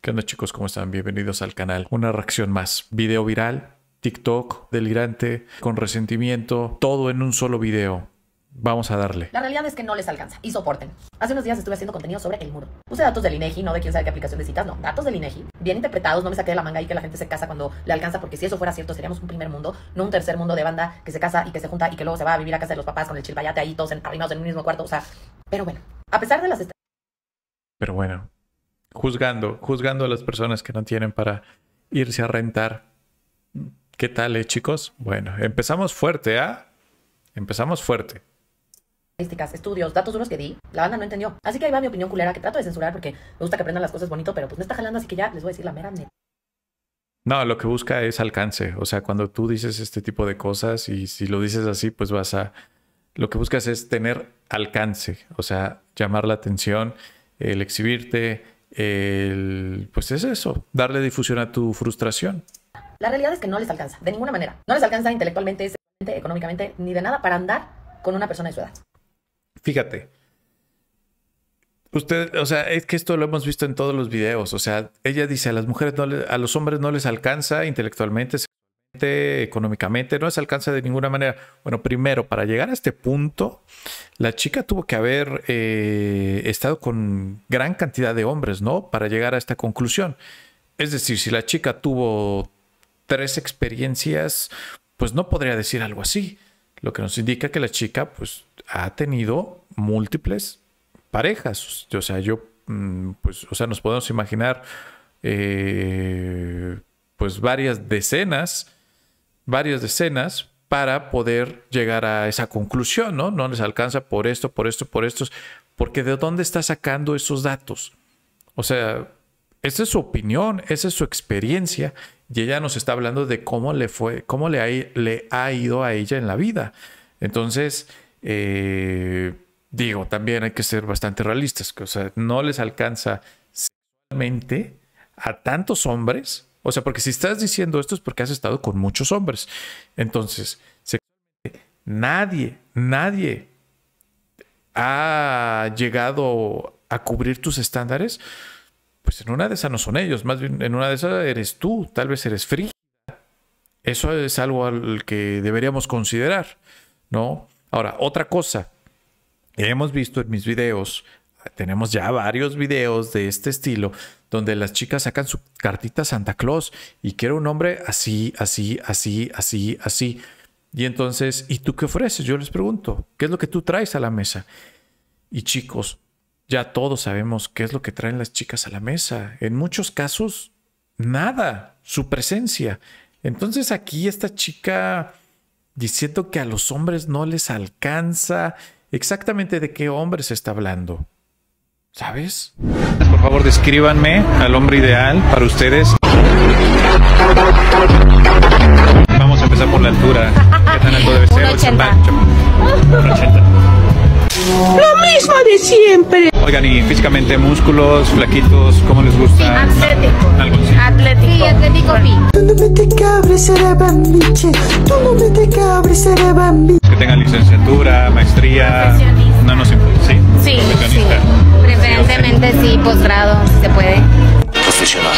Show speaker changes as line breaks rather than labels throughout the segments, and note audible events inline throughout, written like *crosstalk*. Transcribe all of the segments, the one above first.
¿Qué onda chicos? ¿Cómo están? Bienvenidos al canal. Una reacción más. Video viral, TikTok, delirante, con resentimiento, todo en un solo video. Vamos a darle.
La realidad es que no les alcanza y soporten. Hace unos días estuve haciendo contenido sobre el muro. Puse datos del INEGI, no de quién sabe qué aplicación de citas, no, datos del INEGI, bien interpretados, no me saqué de la manga y que la gente se casa cuando le alcanza, porque si eso fuera cierto seríamos un primer mundo, no un tercer mundo de banda que se casa y que se junta y que luego se va a vivir a casa de los papás con el chilpayate ahí todos en, arrimados en un mismo cuarto, o sea, pero bueno, a pesar de las
Pero bueno, juzgando, juzgando a las personas que no tienen para irse a rentar. ¿Qué tal, eh, chicos? Bueno, empezamos fuerte, ¿ah? Empezamos fuerte
estadísticas, estudios, datos duros que di, la banda no entendió. Así que ahí va mi opinión culera que trato de censurar porque me gusta que aprendan las cosas bonito, pero pues me está jalando, así que ya les voy a decir la mera
No, lo que busca es alcance. O sea, cuando tú dices este tipo de cosas y si lo dices así, pues vas a. Lo que buscas es tener alcance, o sea, llamar la atención, el exhibirte, el, pues es eso, darle difusión a tu frustración.
La realidad es que no les alcanza, de ninguna manera. No les alcanza intelectualmente, económicamente, ni de nada para andar con una persona de su edad.
Fíjate. Usted, o sea, es que esto lo hemos visto en todos los videos. O sea, ella dice a las mujeres, no a los hombres no les alcanza intelectualmente, económicamente, no se alcanza de ninguna manera. Bueno, primero, para llegar a este punto, la chica tuvo que haber eh, estado con gran cantidad de hombres, ¿no? Para llegar a esta conclusión. Es decir, si la chica tuvo tres experiencias, pues no podría decir algo así. Lo que nos indica que la chica, pues, ha tenido múltiples parejas. O sea, yo, mm, pues, o sea, nos podemos imaginar, eh, pues, varias decenas varias decenas para poder llegar a esa conclusión, ¿no? No les alcanza por esto, por esto, por estos, porque ¿de dónde está sacando esos datos? O sea, esa es su opinión, esa es su experiencia y ella nos está hablando de cómo le fue, cómo le ha, ido a ella en la vida. Entonces, eh, digo, también hay que ser bastante realistas, que, o sea, no les alcanza sexualmente a tantos hombres o sea, porque si estás diciendo esto es porque has estado con muchos hombres. Entonces, nadie, nadie ha llegado a cubrir tus estándares, pues en una de esas no son ellos, más bien en una de esas eres tú, tal vez eres frígida. Eso es algo al que deberíamos considerar, ¿no? Ahora, otra cosa, hemos visto en mis videos tenemos ya varios videos de este estilo donde las chicas sacan su cartita Santa Claus y quiero un hombre así, así, así, así, así. Y entonces, ¿y tú qué ofreces? Yo les pregunto, ¿qué es lo que tú traes a la mesa? Y chicos, ya todos sabemos qué es lo que traen las chicas a la mesa. En muchos casos, nada, su presencia. Entonces aquí esta chica diciendo que a los hombres no les alcanza, exactamente de qué hombres está hablando. ¿Sabes?
Por favor, descríbanme al hombre ideal para ustedes. Vamos a empezar por la altura. ¿Qué tan alto debe ser? 80. Lo mismo de siempre. Oigan, y físicamente, músculos, flaquitos, ¿cómo les gusta? Sí, atlético. Algo así. Atlético. Sí, atlético, sí. Tú no me te cabres, era bambiche. Tú no me te cabres, era bambiche. Que tenga licenciatura, maestría. No nos importa. Sí. Sí. Profesionista. Sí.
Preferentemente sí, posgrado, se puede.
Profesional.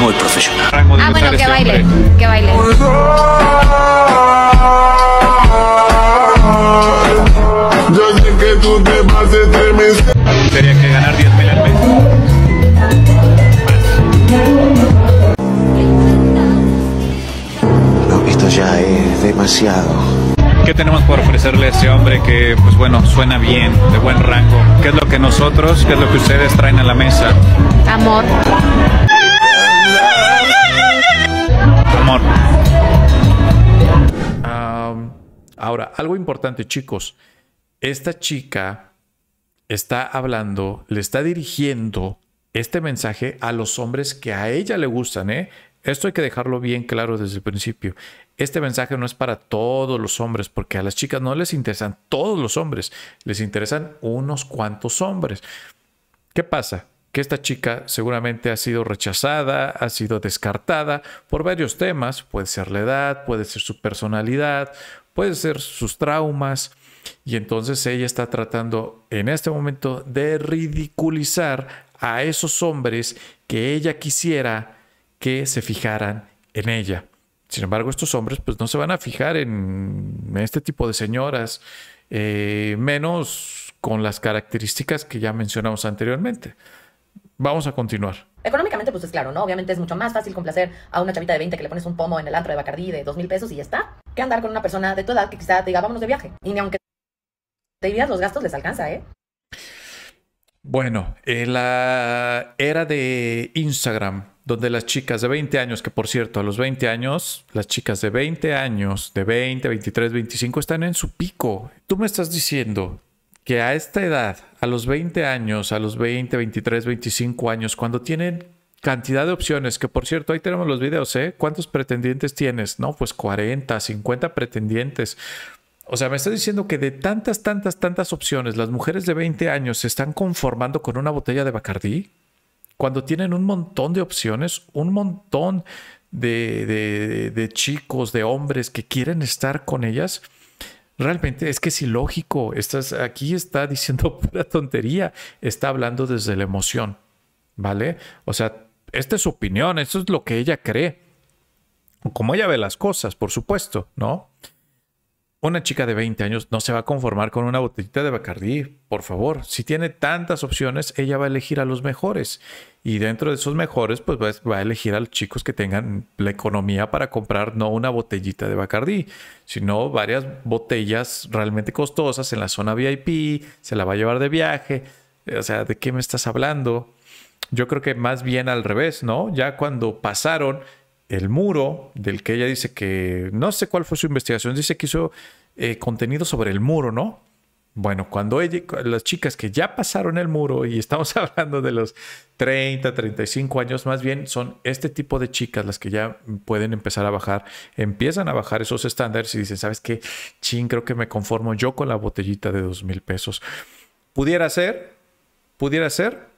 Muy profesional. Ah, bueno, que baile, que baile. Yo sé que tú te vas a Sería que ganar 10 mil al mes.
No, esto ya es demasiado. ¿Qué
tenemos por ofrecerle a ese hombre que, pues bueno, suena bien, de buen rango? ¿Qué es lo que nosotros, qué es lo que ustedes traen a la mesa?
Amor.
Amor. ahora, algo importante, chicos. Esta chica está hablando, le está dirigiendo este mensaje a los hombres que a ella le gustan, ¿eh? Esto hay que dejarlo bien claro desde el principio. Este mensaje no es para todos los hombres, porque a las chicas no les interesan todos los hombres, les interesan unos cuantos hombres. ¿Qué pasa? Que esta chica seguramente ha sido rechazada, ha sido descartada por varios temas. Puede ser la edad, puede ser su personalidad, puede ser sus traumas. Y entonces ella está tratando en este momento de ridiculizar a esos hombres que ella quisiera que se fijaran en ella. Sin embargo, estos hombres pues no se van a fijar en este tipo de señoras, eh, menos con las características que ya mencionamos anteriormente. Vamos a continuar.
Económicamente, pues es claro, ¿no? Obviamente es mucho más fácil complacer a una chavita de 20 que le pones un pomo en el antro de Bacardí de dos mil pesos y ya está, que andar con una persona de tu edad que quizá diga, vámonos de viaje. Y ni aunque te digas los gastos, les alcanza, ¿eh?
Bueno, en la era de Instagram, donde las chicas de 20 años, que por cierto, a los 20 años, las chicas de 20 años, de 20, 23, 25, están en su pico. Tú me estás diciendo que a esta edad, a los 20 años, a los 20, 23, 25 años, cuando tienen cantidad de opciones, que por cierto, ahí tenemos los videos, ¿eh? ¿Cuántos pretendientes tienes? No, pues 40, 50 pretendientes. O sea, me estás diciendo que de tantas, tantas, tantas opciones, las mujeres de 20 años se están conformando con una botella de Bacardí cuando tienen un montón de opciones, un montón de, chicos, de hombres que quieren estar con ellas, realmente es que es ilógico. Estás, aquí está diciendo *laughs* pura tontería, está hablando desde la emoción, ¿vale? O sea, esta es su opinión, esto es lo que ella cree, como ella ve las cosas, por supuesto, ¿no? una chica de 20 años no se va a conformar con una botellita de Bacardí, por favor. Si tiene tantas opciones, ella va a elegir a los mejores. Y dentro de esos mejores, pues, pues va a elegir a los chicos que tengan la economía para comprar no una botellita de Bacardí, sino varias botellas realmente costosas en la zona VIP, se la va a llevar de viaje. O sea, ¿de qué me estás hablando? Yo creo que más bien al revés, ¿no? Ya cuando pasaron el muro, del que ella dice que no sé cuál fue su investigación, dice que hizo eh, contenido sobre el muro, ¿no? Bueno, cuando ella, las chicas que ya pasaron el muro, y estamos *laughs* hablando de los 30, 35 años más bien, son este tipo de chicas las que ya pueden empezar a bajar, empiezan a bajar esos estándares y dicen, ¿sabes qué? Chin, creo que me conformo yo con la botellita de dos mil pesos. Pudiera ser, pudiera ser.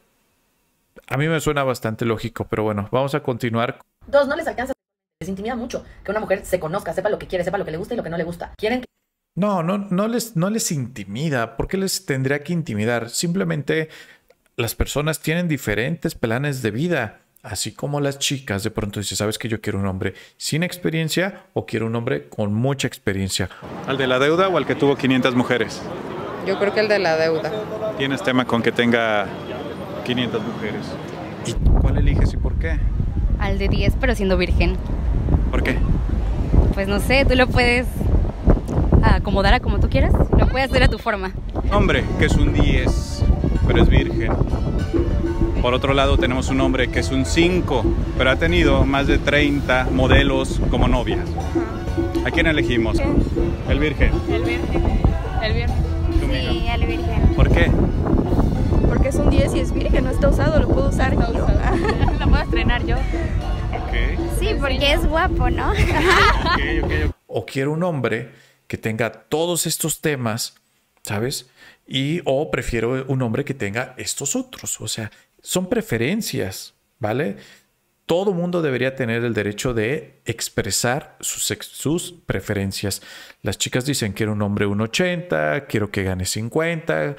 A mí me suena bastante lógico, pero bueno, vamos a continuar.
Dos, no les alcanza. Les intimida mucho que una mujer se conozca, sepa lo que quiere, sepa lo que le gusta y lo que no le gusta. Quieren
No, no, no les, no les intimida. ¿Por qué les tendría que intimidar? Simplemente las personas tienen diferentes planes de vida. Así como las chicas de pronto dicen, sabes que yo quiero un hombre sin experiencia o quiero un hombre con mucha experiencia. ¿Al de la deuda o al que tuvo 500 mujeres? Yo creo que el de la deuda.
¿Tienes tema con que tenga 500 mujeres? ¿Y cuál eliges y por qué?
al de 10, pero siendo virgen. ¿Por qué? Pues no sé, tú lo puedes acomodar a como tú quieras. Lo puedes hacer a tu forma.
Hombre, que es un 10, pero es virgen. Por otro lado, tenemos un hombre que es un 5, pero ha tenido más de 30 modelos como novias. ¿A quién elegimos? El virgen.
El virgen. El virgen. Sí, el virgen. ¿Por qué? porque es un 10 y es virgen, no está usado, lo puedo usar yo. *laughs* lo puedo estrenar yo.
Sí, porque es guapo, ¿no? *laughs* o quiero un hombre que tenga todos estos temas, ¿sabes? Y o prefiero un hombre que tenga estos otros. O sea, son preferencias, ¿vale? Todo mundo debería tener el derecho de expresar sus, sus preferencias. Las chicas dicen, quiero un hombre 1,80, quiero que gane 50,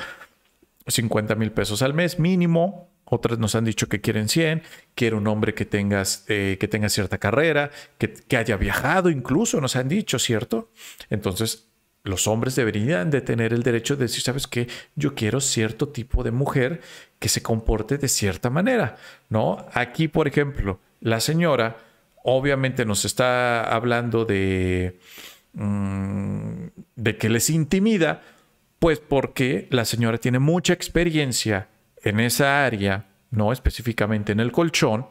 50 mil pesos al mes mínimo. Otras nos han dicho que quieren 100, quiero un hombre que, tengas, eh, que tenga cierta carrera, que, haya viajado incluso, nos han dicho, ¿cierto? Entonces, los hombres deberían de tener el derecho de decir, sabes qué, yo quiero cierto tipo de mujer que se comporte de cierta manera, ¿no? Aquí, por ejemplo, la señora obviamente nos está hablando de, mm, de que les intimida pues porque la señora tiene mucha experiencia en esa área, no específicamente en el colchón,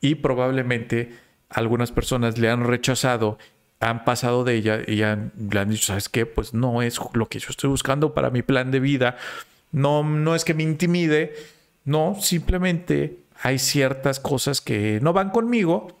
y probablemente algunas personas le han rechazado, han pasado de ella y le han dicho, ¿sabes qué? Pues no es lo que yo estoy buscando para mi plan de vida. No, no es que me intimide, no, simplemente hay ciertas cosas que no van conmigo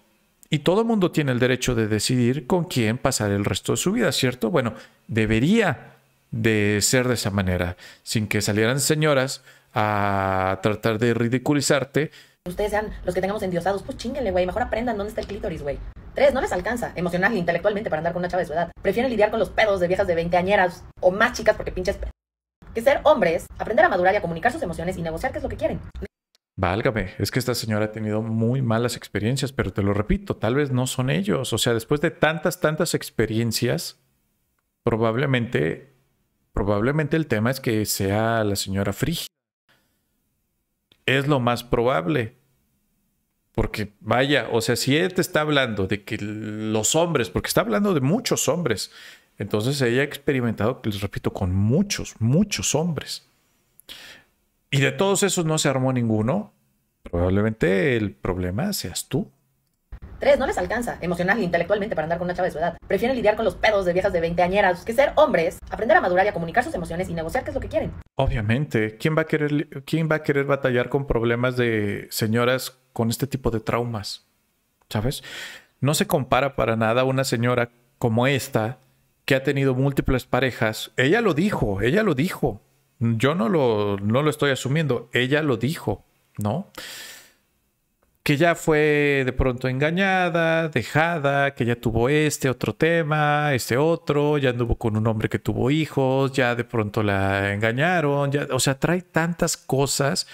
y todo el mundo tiene el derecho de decidir con quién pasar el resto de su vida, ¿cierto? Bueno, debería de ser de esa manera, sin que salieran señoras a tratar de ridiculizarte.
Ustedes sean los que tengamos endiosados, pues chinguenle, güey, mejor aprendan dónde está el clítoris, güey. Tres, no les alcanza emocional e intelectualmente para andar con una chava de su edad. Prefieren lidiar con los pedos de viejas de veinteañeras o más chicas porque pinches que ser hombres, aprender a madurar y a comunicar sus emociones y negociar qué es lo que quieren.
Válgame, es que esta señora ha tenido muy malas experiencias, pero te lo repito, tal vez no son ellos. O sea, después de tantas, tantas experiencias, probablemente Probablemente el tema es que sea la señora Frígida. Es lo más probable. Porque vaya, o sea, si él te está hablando de que los hombres, porque está hablando de muchos hombres, entonces ella ha experimentado, les repito, con muchos, muchos hombres. Y de todos esos no se armó ninguno, probablemente el problema seas tú
no les alcanza emocional e intelectualmente para andar con una chava de su edad. Prefieren lidiar con los pedos de viejas de 20 añeras que ser hombres, aprender a madurar y a comunicar sus emociones y negociar qué es lo que quieren.
Obviamente, ¿quién va a querer, quién va a querer batallar con problemas de señoras con este tipo de traumas? ¿Sabes? No se compara para nada una señora como esta que ha tenido múltiples parejas. Ella lo dijo, ella lo dijo. Yo no lo, no lo estoy asumiendo, ella lo dijo, ¿no? que ya fue de pronto engañada, dejada, que ya tuvo este otro tema, este otro, ya anduvo con un hombre que tuvo hijos, ya de pronto la engañaron, ya, o sea, trae tantas cosas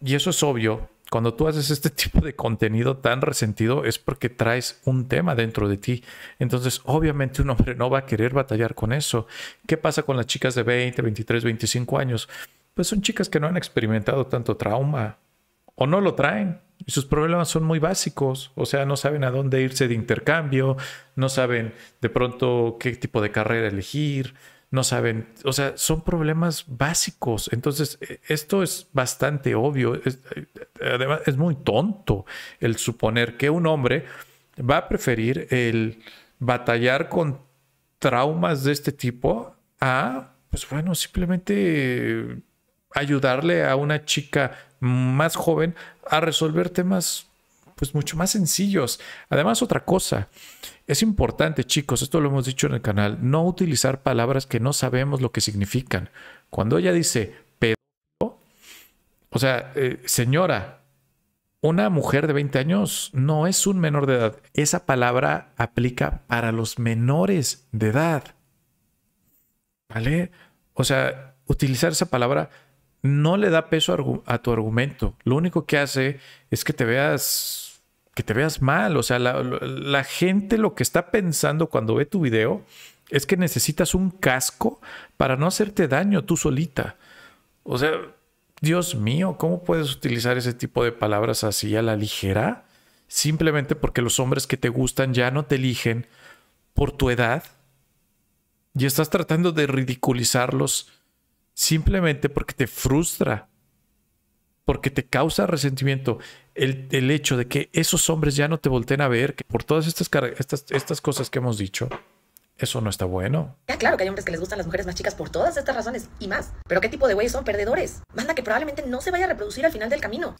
y eso es obvio. Cuando tú haces este *laughs* tipo de contenido tan resentido es porque traes un tema dentro de ti. Entonces, obviamente un hombre no va a querer batallar con eso. ¿Qué pasa con las chicas de 20, 23, 25 años? Pues son chicas que no han experimentado tanto trauma, o no lo traen. Y sus problemas son muy básicos, o sea, no saben a dónde irse de intercambio, no saben de pronto qué tipo de carrera elegir, no saben, o sea, son problemas básicos. Entonces, e, esto es bastante obvio, eh, además es muy tonto el suponer que un hombre va a preferir el batallar con traumas de este tipo a, pues bueno, simplemente ayudarle a una chica más joven a resolver temas pues mucho más sencillos. Además, otra cosa, es importante, chicos, esto lo hemos dicho en el canal, no utilizar palabras que no sabemos lo que significan. Cuando ella dice pero o sea, eh, señora, una mujer de 20 años no es un menor de edad. Esa palabra aplica para los menores de edad. ¿Vale? O sea, utilizar esa palabra no le da peso a tu argumento. Lo único que hace es que te veas, que te veas mal. O sea, la, la gente lo que está pensando cuando ve tu video es que necesitas un casco para no hacerte daño tú solita. O sea, Dios mío, ¿cómo puedes utilizar ese tipo de palabras así a la ligera? Simplemente porque los hombres que te gustan ya no te eligen por tu edad y estás tratando de ridiculizarlos simplemente porque te frustra, porque te causa resentimiento el, hecho de que esos hombres ya no te volteen a ver, que por todas estas, estas, estas cosas que hemos dicho, eso no está bueno.
Ya, claro que hay hombres que les gustan las mujeres más chicas por todas estas razones y más. Pero ¿qué tipo de güeyes son perdedores? manda que probablemente no se vaya a reproducir al final del camino.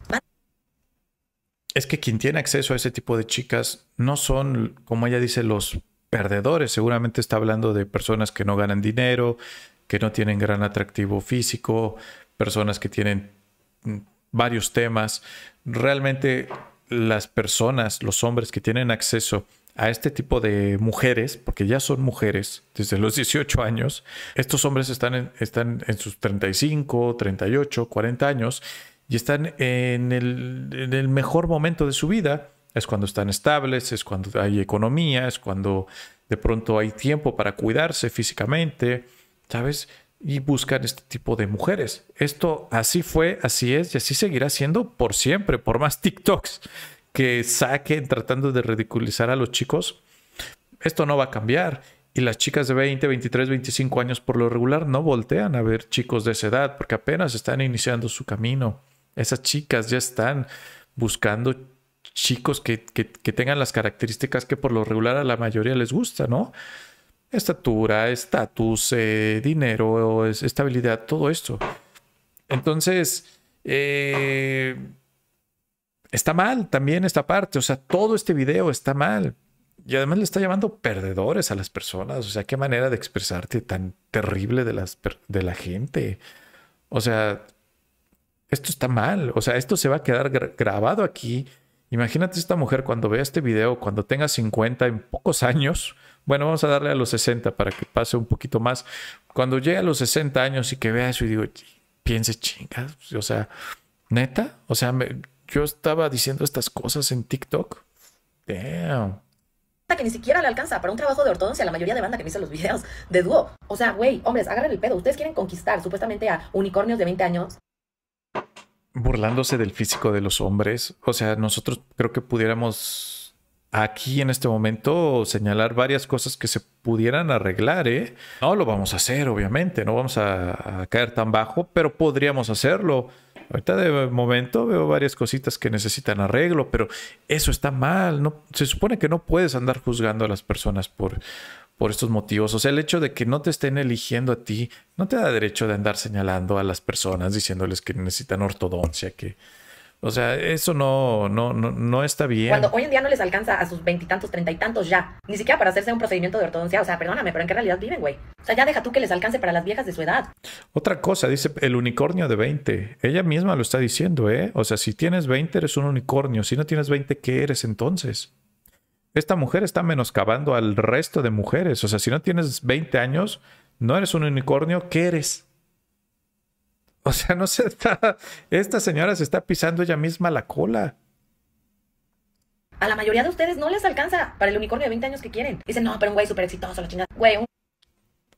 Es que quien tiene acceso a ese tipo de chicas no son, como ella dice, los perdedores. Seguramente está hablando de personas que no ganan dinero, que no tienen gran atractivo físico, personas que tienen mm, varios temas. Realmente las personas, los hombres que tienen acceso a este tipo de mujeres, porque ya son mujeres desde los 18 años, estos hombres están en, están en sus 35, 38, 40 años y están en el, en el mejor momento de su vida. Es cuando están estables, es cuando hay economía, es cuando de pronto hay tiempo para cuidarse físicamente, ¿sabes? Y buscan este tipo de mujeres. Esto así fue, así es y así seguirá siendo por siempre, por más TikToks que saquen tratando de ridiculizar a los chicos. Esto no va a cambiar. Y las chicas de 20, 23, 25 años por lo regular no voltean a ver chicos de esa edad porque apenas están iniciando su camino. Esas chicas ya están buscando chicos que, que, que, tengan las características que por lo regular a la mayoría les gusta, ¿no? estatura, estatus, eh, dinero, estabilidad, todo esto. Entonces, eh, está mal también esta parte, o sea, todo este video está mal. Y además le está llamando perdedores a las personas, o sea, qué manera de expresarte tan terrible de, de la gente. O sea, esto está mal, o sea, esto se va a quedar grabado aquí Imagínate esta mujer cuando vea este video, cuando tenga 50 en pocos años. Bueno, vamos a darle a los 60 para que pase un poquito más. Cuando llegue a los 60 años y que vea eso y digo, piense chingas, o sea, neta, o sea, yo estaba diciendo estas cosas en TikTok. Damn
que ni siquiera le alcanza para un trabajo de ortodoncia la mayoría de banda que me hizo los videos de dúo. O sea, güey, hombres, agarren el pedo. Ustedes quieren conquistar supuestamente a unicornios de 20 años
burlándose del físico de los hombres. O sea, nosotros creo que pudiéramos aquí en este momento señalar varias cosas que se pudieran arreglar, ¿eh? No lo vamos a hacer, obviamente, no vamos a, caer tan bajo, pero podríamos hacerlo. Ahorita de momento veo varias cositas que necesitan arreglo, pero eso está mal. No, se supone que no puedes andar juzgando a las personas por, por estos motivos. O sea, el hecho de que no te estén eligiendo a ti no te da derecho de andar señalando a las personas diciéndoles que necesitan ortodoncia, que... O sea, eso no, no, no, está bien. Cuando
hoy en día no les alcanza a sus veintitantos, treinta y tantos ya, ni siquiera para hacerse un procedimiento de ortodoncia, o sea, perdóname, pero ¿en qué realidad viven, güey? O sea, ya deja tú que les alcance para las viejas de su edad.
Otra cosa, dice el unicornio de veinte Ella misma lo está diciendo, ¿eh? O sea, si tienes veinte eres un unicornio, si no tienes veinte ¿qué eres entonces? esta mujer está menoscabando al resto de mujeres. O sea, si no tienes 20 años, no eres un unicornio, ¿qué eres? O sea, no se está. Esta señora se está pisando ella misma la cola.
A la mayoría de ustedes no les alcanza para el unicornio de 20 años que quieren. Dicen, no, pero un güey súper exitoso, la chingada. Güey,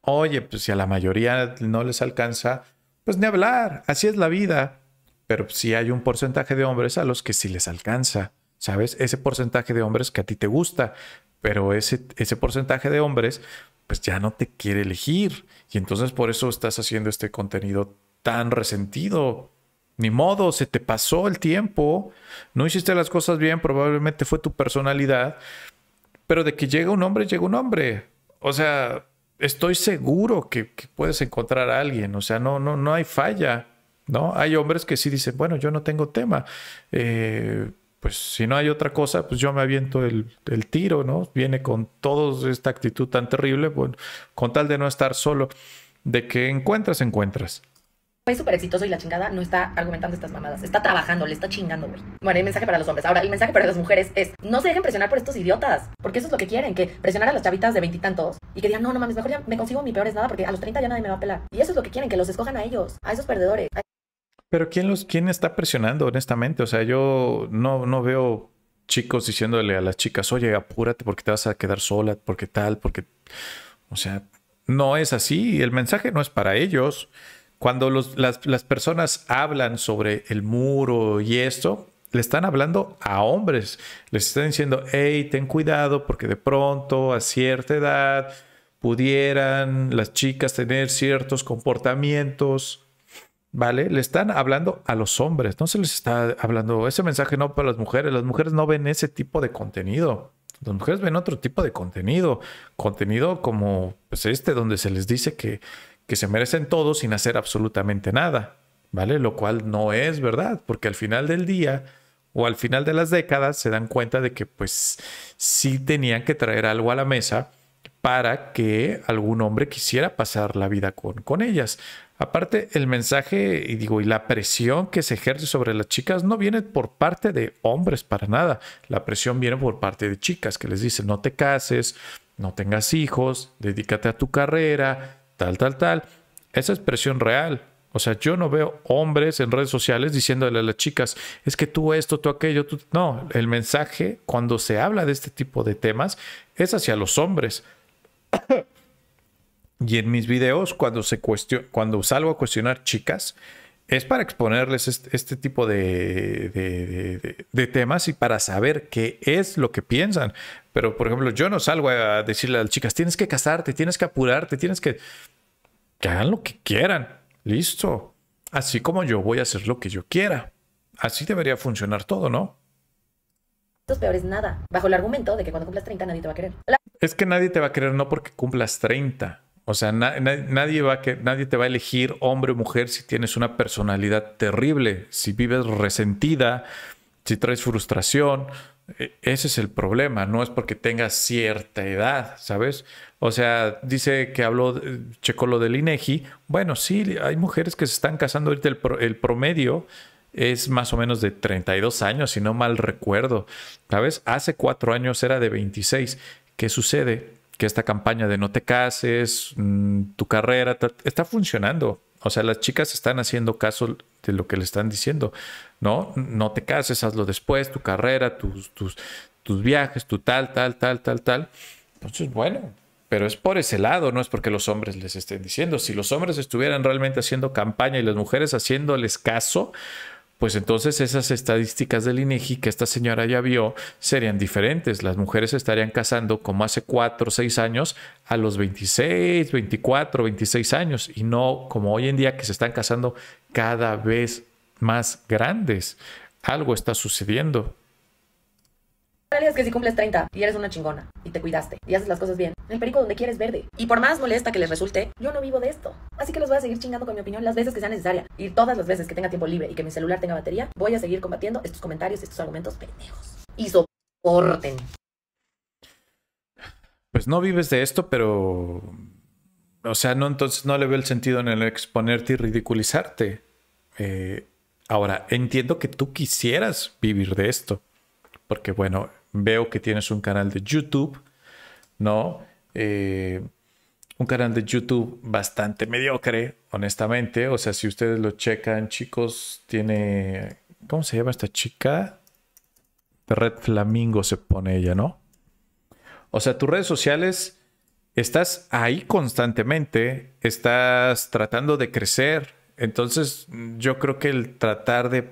Oye, pues si a la mayoría no les alcanza, pues ni hablar. Así es la vida. Pero si hay un porcentaje de hombres a los que sí les alcanza. ¿sabes? Ese porcentaje de hombres que a ti te gusta, pero ese, ese porcentaje de hombres pues ya no te quiere elegir y entonces por eso estás haciendo este contenido tan resentido. Ni modo, se te pasó el tiempo, no hiciste las cosas bien, probablemente fue tu personalidad, pero de que llega un hombre, llega un hombre. O sea, estoy seguro que, puedes encontrar a alguien, o sea, no, no, no hay falla. ¿No? Hay hombres que sí dicen, bueno, yo no tengo tema. Eh, pues si no hay otra cosa, pues yo me aviento el, tiro, ¿no? Viene con toda esta actitud tan terrible, con tal de no estar solo, de que encuentras, encuentras.
Es súper exitoso y la chingada no está argumentando estas mamadas. Está trabajando, le está chingando, güey. Bueno, el mensaje para los hombres. Ahora, el mensaje para las mujeres es: no se dejen presionar por estos idiotas. Porque eso es lo que quieren, que presionar a las chavitas de veintitantos y, y que digan, no, no mames, mejor ya me consigo mi peor es nada porque a los treinta ya nadie me va a pelar. Y eso es lo que quieren, que los escojan a ellos, a esos perdedores.
Pero ¿quién, los, ¿quién está presionando, honestamente? O sea, yo no, no veo chicos diciéndole a las chicas, oye, apúrate porque te vas a quedar sola, porque tal, porque... O sea, no es así. El mensaje no es para ellos. Cuando las, las personas hablan sobre el muro y esto, le están hablando a hombres. Les están diciendo, hey, ten cuidado porque de pronto a cierta edad pudieran las chicas tener ciertos comportamientos ¿vale? Le están hablando a los hombres, no se les está hablando, ese mensaje no para las mujeres, las mujeres no ven ese tipo de contenido. Las mujeres ven otro tipo de contenido, contenido como pues, este, donde se les dice que, que se merecen todo sin hacer absolutamente nada, ¿vale? Lo cual no es verdad, porque al final del día o al final de las décadas se dan cuenta de que pues sí tenían que traer algo a la mesa para que algún hombre quisiera pasar la vida con, ellas. Aparte, el mensaje y digo, y la presión que se ejerce sobre las chicas no viene por parte de hombres para nada. La presión viene por parte de chicas que les dicen no te cases, no tengas hijos, dedícate a tu carrera, tal, tal, tal. Esa es presión real. O sea, yo no veo hombres en redes sociales diciéndole a las chicas, es que tú esto, tú aquello, No, el mensaje cuando se habla de este tipo de temas es hacia los hombres *coughs* y en mis videos, cuando, se cuando salgo a cuestionar chicas, es para exponerles este, tipo de, temas y para saber qué es lo que piensan. Pero, por ejemplo, yo no salgo a decirle a las chicas, tienes que casarte, tienes que apurarte, tienes que... Que hagan lo que quieran. Listo. Así como yo voy a hacer lo que yo quiera. Así debería funcionar todo, ¿no?
peor es nada, bajo el argumento de que cuando cumplas 30 nadie te va a querer.
Es que nadie te va a querer no porque cumplas 30. O sea, nadie, va que nadie te va a elegir hombre o mujer si tienes una personalidad terrible, si vives resentida, si traes frustración. E-, ese es el problema, no es porque tengas cierta edad, ¿sabes? O sea, dice que habló, eh, checó lo del INEGI. E bueno, sí, hay mujeres que se están casando ahorita, el, el promedio es más o menos de 32 años, si no mal recuerdo, ¿sabes? Hace cuatro años era de 26. ¿Qué sucede? Que esta campaña de no te cases, mm, tu carrera, está funcionando. O sea, las chicas están haciendo caso de lo que le están diciendo, ¿no? No te cases, hazlo después, tu carrera, tus, tus, tus viajes, tu tal, tal, tal, tal, tal. Entonces, bueno, pero es por ese lado, no es porque los hombres les estén diciendo. Si los hombres estuvieran realmente haciendo campaña y las mujeres haciéndoles caso, pues entonces esas estadísticas del INEGI e que esta señora ya vio serían diferentes. Las mujeres estarían casando como hace 4 o 6 años a los 26, 24, 26 años y no como hoy en día que se están casando cada vez más grandes. Algo está sucediendo
realidad es que si cumples 30 y eres una chingona y te cuidaste y haces las cosas bien, el perico donde quieres verde. Y por más molesta que les resulte, yo no vivo de esto. Así que los voy a seguir chingando con mi opinión las veces que sea necesaria. Y todas las veces que tenga tiempo libre y que mi celular tenga batería, voy a seguir combatiendo estos comentarios, estos argumentos pendejos. Y soporten.
Pues no vives de esto, pero... O sea, no, entonces no le veo el sentido en el exponerte y ridiculizarte. Eh, ahora, entiendo que tú quisieras vivir de esto. Porque bueno, veo que tienes un canal de YouTube, ¿no? Eh, un canal de YouTube bastante mediocre, honestamente. O sea, si ustedes lo checan, chicos, tiene... ¿Cómo se llama esta chica? Red Flamingo se pone ella, ¿no? O sea, tus redes sociales estás ahí constantemente, estás tratando de crecer. Entonces, yo creo que el tratar de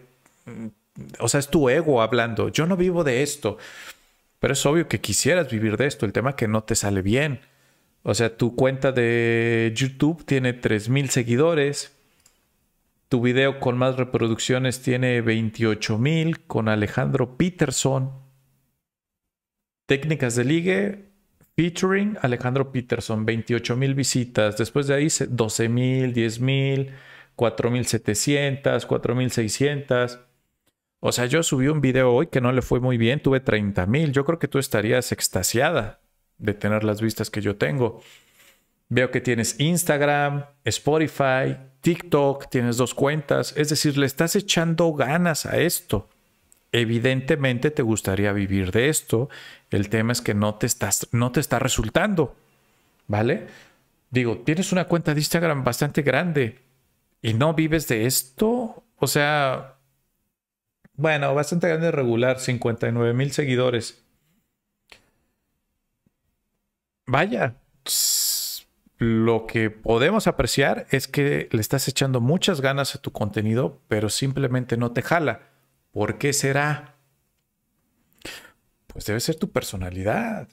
o sea, es tu ego hablando, yo no vivo de esto, pero es obvio que quisieras vivir de esto, el tema es que no te sale bien. O sea, tu cuenta de YouTube tiene 3.000 seguidores, tu video con más reproducciones tiene 28.000 con Alejandro Peterson. Técnicas de ligue, featuring Alejandro Peterson, 28.000 visitas. Después de ahí 12.000, 10.000, 4.700, 4.600 o sea, yo subí un video hoy que no le fue muy bien, tuve 30 mil. Yo creo que tú estarías extasiada de tener las vistas que yo tengo. Veo que tienes Instagram, Spotify, TikTok, tienes dos cuentas. Es decir, le estás echando ganas a esto. Evidentemente te gustaría vivir de esto. El tema es que no te, estás, no te está resultando. ¿Vale? Digo, tienes una cuenta de Instagram bastante grande y no vives de esto. O sea, bueno, bastante grande regular, 59 mil seguidores. Vaya, lo que podemos apreciar es que le estás echando muchas ganas a tu contenido, pero simplemente no te jala. ¿Por qué será? Pues debe ser tu personalidad.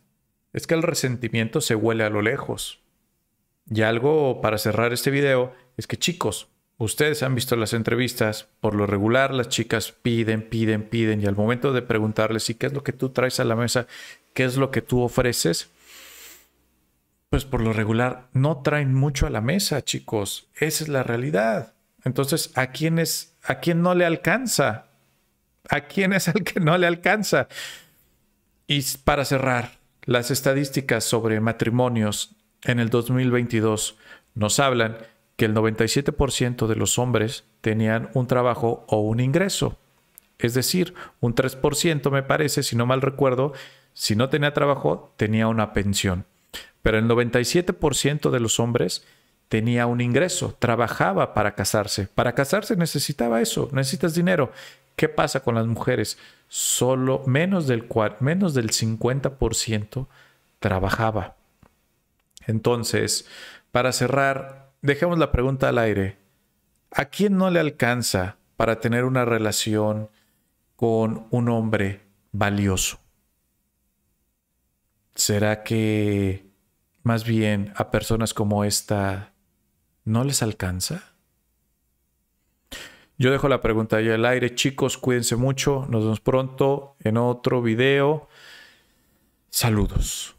Es que el resentimiento se huele a lo lejos. Y algo para cerrar este video es que chicos, Ustedes han visto las entrevistas, por lo regular las chicas piden, piden, piden y al momento de preguntarles, ¿y qué es lo que tú traes a la mesa? ¿Qué es lo que tú ofreces? Pues por lo regular no traen mucho a la mesa, chicos. Esa es la realidad. Entonces, ¿a quién a quién no le alcanza? ¿A quién es el que no le alcanza? Y para cerrar, las estadísticas sobre matrimonios en el 2022 nos hablan que el 97% de los hombres tenían un trabajo o un ingreso. Es decir, un 3% me parece, si no mal recuerdo, si no tenía trabajo, tenía una pensión. Pero el 97% de los hombres tenía un ingreso, trabajaba para casarse. Para casarse necesitaba eso, necesitas dinero. ¿Qué pasa con las mujeres? Solo menos del, menos del 50% trabajaba. Entonces, para cerrar Dejemos la pregunta al aire. ¿A quién no le alcanza para tener una relación con un hombre valioso? ¿Será que más bien a personas como esta no les alcanza? Yo dejo la pregunta ahí al aire. Chicos, cuídense mucho. Nos vemos pronto en otro video. Saludos.